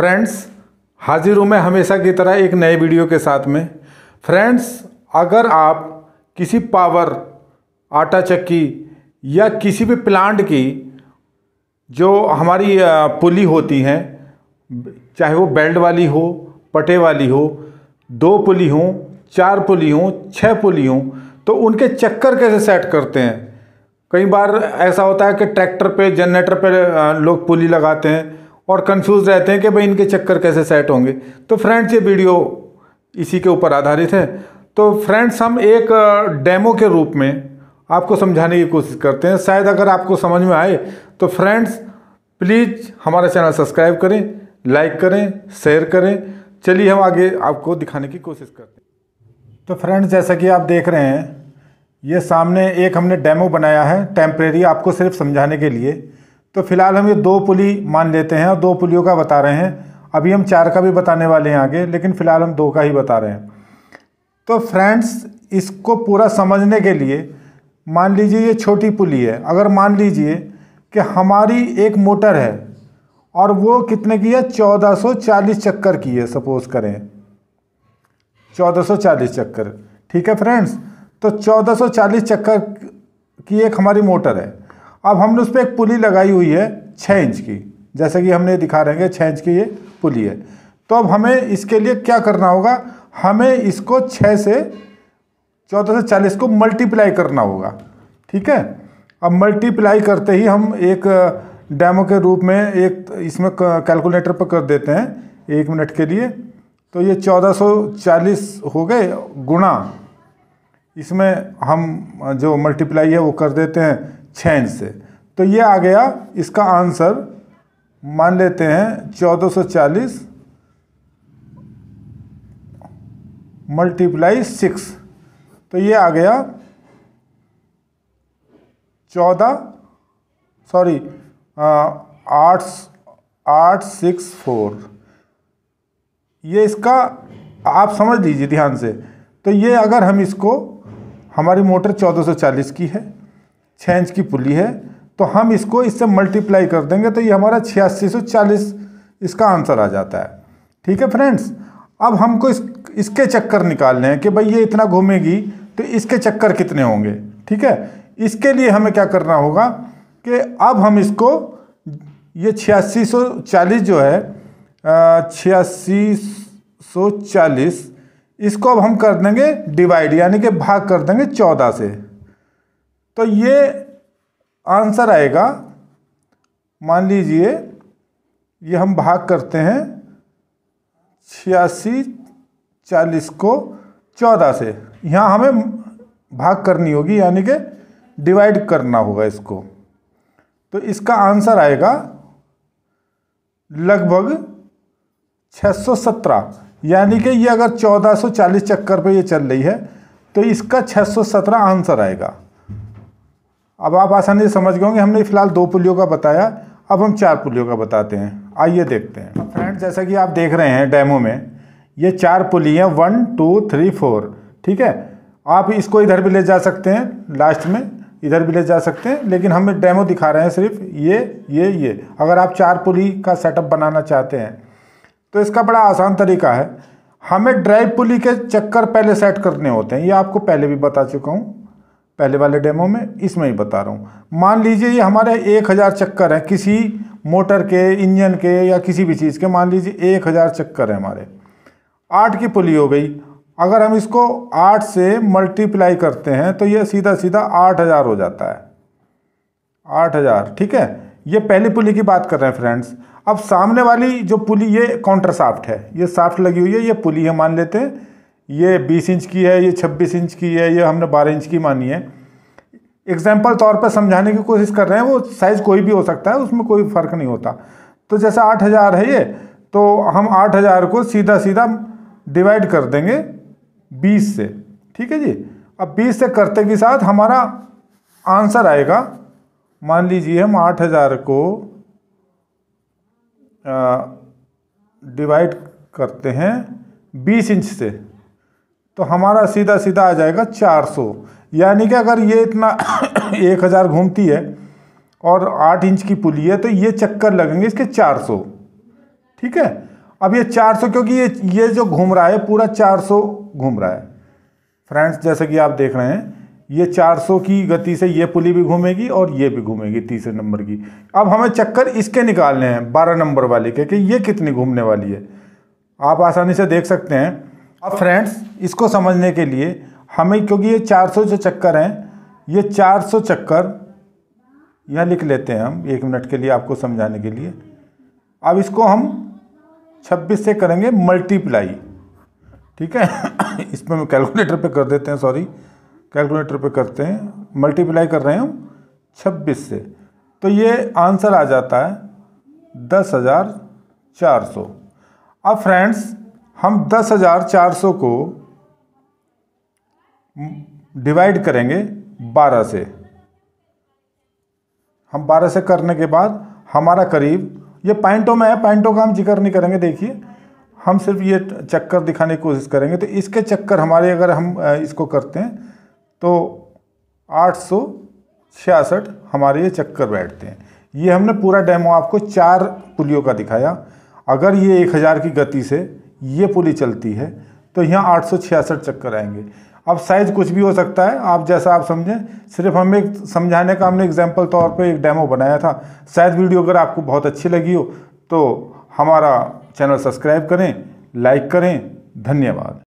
friends हाजिर हूँ मैं हमेशा की तरह एक नए वीडियो के साथ में फ्रेंड्स अगर आप किसी पावर आटा चक्की या किसी भी प्लांट की जो हमारी पुली होती हैं चाहे वो बेल्ट वाली हो पटे वाली हो दो पुली हों चार पुली हों छः पुली हों तो उनके चक्कर कैसे सेट करते हैं कई बार ऐसा होता है कि ट्रैक्टर पे जनरेटर पे लोग पुली लगाते हैं और कंफ्यूज रहते हैं कि भाई इनके चक्कर कैसे सेट होंगे तो फ्रेंड्स ये वीडियो इसी के ऊपर आधारित है तो फ्रेंड्स हम एक डेमो के रूप में आपको समझाने की कोशिश करते हैं शायद अगर आपको समझ में आए तो फ्रेंड्स प्लीज़ हमारा चैनल सब्सक्राइब करें लाइक करें शेयर करें चलिए हम आगे आपको दिखाने की कोशिश करते हैं तो फ्रेंड्स जैसा कि आप देख रहे हैं ये सामने एक हमने डेमो बनाया है टेम्परेरी आपको सिर्फ समझाने के लिए तो फिलहाल हम ये दो पुली मान लेते हैं और दो पुलियों का बता रहे हैं अभी हम चार का भी बताने वाले हैं आगे लेकिन फ़िलहाल हम दो का ही बता रहे हैं तो फ्रेंड्स इसको पूरा समझने के लिए मान लीजिए ये छोटी पुली है अगर मान लीजिए कि हमारी एक मोटर है और वो कितने की है 1440 चक्कर की है सपोज़ करें 1440 चक्कर ठीक है फ्रेंड्स तो 1440 चक्कर की एक हमारी मोटर है अब हमने उस पर एक पुली लगाई हुई है छः इंच की जैसे कि हमने दिखा रहे हैं छः इंच की ये पुली है तो अब हमें इसके लिए क्या करना होगा हमें इसको छः से चौदह से चालीस को मल्टीप्लाई करना होगा ठीक है अब मल्टीप्लाई करते ही हम एक डैमो के रूप में एक इसमें कैलकुलेटर पर कर देते हैं एक मिनट के लिए तो ये चौदह सौ चालीस हो गए गुणा इसमें हम जो मल्टीप्लाई है वो कर देते हैं छः से तो ये आ गया इसका आंसर मान लेते हैं 1440 मल्टीप्लाई सिक्स तो ये आ गया चौदह सॉरी आठ आठ सिक्स फोर ये इसका आप समझ लीजिए ध्यान से तो ये अगर हम इसको हमारी मोटर 1440 की है छः इंच की पुली है तो हम इसको इससे मल्टीप्लाई कर देंगे तो ये हमारा छियासी सौ चालीस इसका आंसर आ जाता है ठीक है फ्रेंड्स अब हमको इस इसके चक्कर निकालने हैं कि भाई ये इतना घूमेगी तो इसके चक्कर कितने होंगे ठीक है इसके लिए हमें क्या करना होगा कि अब हम इसको ये छियासी सौ चालीस जो है छियासी सौ चालीस इसको अब हम कर देंगे डिवाइड यानी कि भाग कर देंगे चौदह से तो ये आंसर आएगा मान लीजिए ये हम भाग करते हैं छियासी चालीस को चौदह से यहाँ हमें भाग करनी होगी यानी कि डिवाइड करना होगा इसको तो इसका आंसर आएगा लगभग 617 यानी कि ये अगर 1440 चक्कर पे ये चल रही है तो इसका 617 आंसर आएगा अब आप आसानी से समझ गए होंगे हमने फिलहाल दो पुलियों का बताया अब हम चार पुलियों का बताते हैं आइए देखते हैं फ्रेंड जैसा कि आप देख रहे हैं डैमो में ये चार पुली हैं वन टू थ्री फोर ठीक है आप इसको इधर भी ले जा सकते हैं लास्ट में इधर भी ले जा सकते हैं लेकिन हम डेमो दिखा रहे हैं सिर्फ ये ये ये अगर आप चार पुली का सेटअप बनाना चाहते हैं तो इसका बड़ा आसान तरीका है हमें ड्राइव पुली के चक्कर पहले सेट करने होते हैं ये आपको पहले भी बता चुका हूँ पहले वाले डेमो में इसमें ही बता रहा हूँ मान लीजिए ये हमारे एक हज़ार चक्कर हैं किसी मोटर के इंजन के या किसी भी चीज़ के मान लीजिए एक हज़ार चक्कर हैं हमारे आठ की पुली हो गई अगर हम इसको आठ से मल्टीप्लाई करते हैं तो ये सीधा सीधा आठ हज़ार हो जाता है आठ हज़ार ठीक है ये पहली पुली की बात कर रहे हैं फ्रेंड्स अब सामने वाली जो पुली ये काउंटर साफ्ट है ये साफ्ट लगी हुई है ये पुली है मान लेते हैं ये बीस इंच की है ये छब्बीस इंच की है ये हमने बारह इंच की मानी है एग्जाम्पल तौर पर समझाने की कोशिश कर रहे हैं वो साइज़ कोई भी हो सकता है उसमें कोई फ़र्क नहीं होता तो जैसे आठ हज़ार है ये तो हम आठ हज़ार को सीधा सीधा डिवाइड कर देंगे बीस से ठीक है जी अब बीस से करते के साथ हमारा आंसर आएगा मान लीजिए हम आठ हज़ार को डिवाइड करते हैं बीस इंच से तो हमारा सीधा सीधा आ जाएगा चार सौ यानी कि अगर ये इतना एक हज़ार घूमती है और आठ इंच की पुली है तो ये चक्कर लगेंगे इसके चार सौ ठीक है अब ये चार सौ क्योंकि ये ये जो घूम रहा है पूरा चार सौ घूम रहा है फ्रेंड्स जैसे कि आप देख रहे हैं ये चार सौ की गति से ये पुली भी घूमेगी और ये भी घूमेगी तीसरे नंबर की अब हमें चक्कर इसके निकालने हैं बारह नंबर वाले के कि ये कितनी घूमने वाली है आप आसानी से देख सकते हैं अब फ्रेंड्स इसको समझने के लिए हमें क्योंकि ये 400 जो चक्कर हैं ये 400 चक्कर यहाँ लिख लेते हैं हम एक मिनट के लिए आपको समझाने के लिए अब इसको हम 26 से करेंगे मल्टीप्लाई ठीक है इसमें हम कैलकुलेटर पे कर देते हैं सॉरी कैलकुलेटर पे करते हैं मल्टीप्लाई कर रहे हैं हम छब्बीस से तो ये आंसर आ जाता है दस हज़ार चार सौ अब फ्रेंड्स हम दस हज़ार चार सौ को डिवाइड करेंगे बारह से हम बारह से करने के बाद हमारा करीब ये पैंटों में है पैंटों का हम जिक्र नहीं करेंगे देखिए हम सिर्फ ये चक्कर दिखाने की कोशिश करेंगे तो इसके चक्कर हमारे अगर हम इसको करते हैं तो आठ सौ छियासठ हमारे ये चक्कर बैठते हैं ये हमने पूरा डेमो आपको चार पुलियों का दिखाया अगर ये एक हज़ार की गति से ये पुली चलती है तो यहाँ आठ सौ छियासठ चक्कर आएंगे अब साइज़ कुछ भी हो सकता है आप जैसा आप समझें सिर्फ हमें एक समझाने का हमने एग्जाम्पल तौर पे एक डेमो बनाया था शायद वीडियो अगर आपको बहुत अच्छी लगी हो तो हमारा चैनल सब्सक्राइब करें लाइक करें धन्यवाद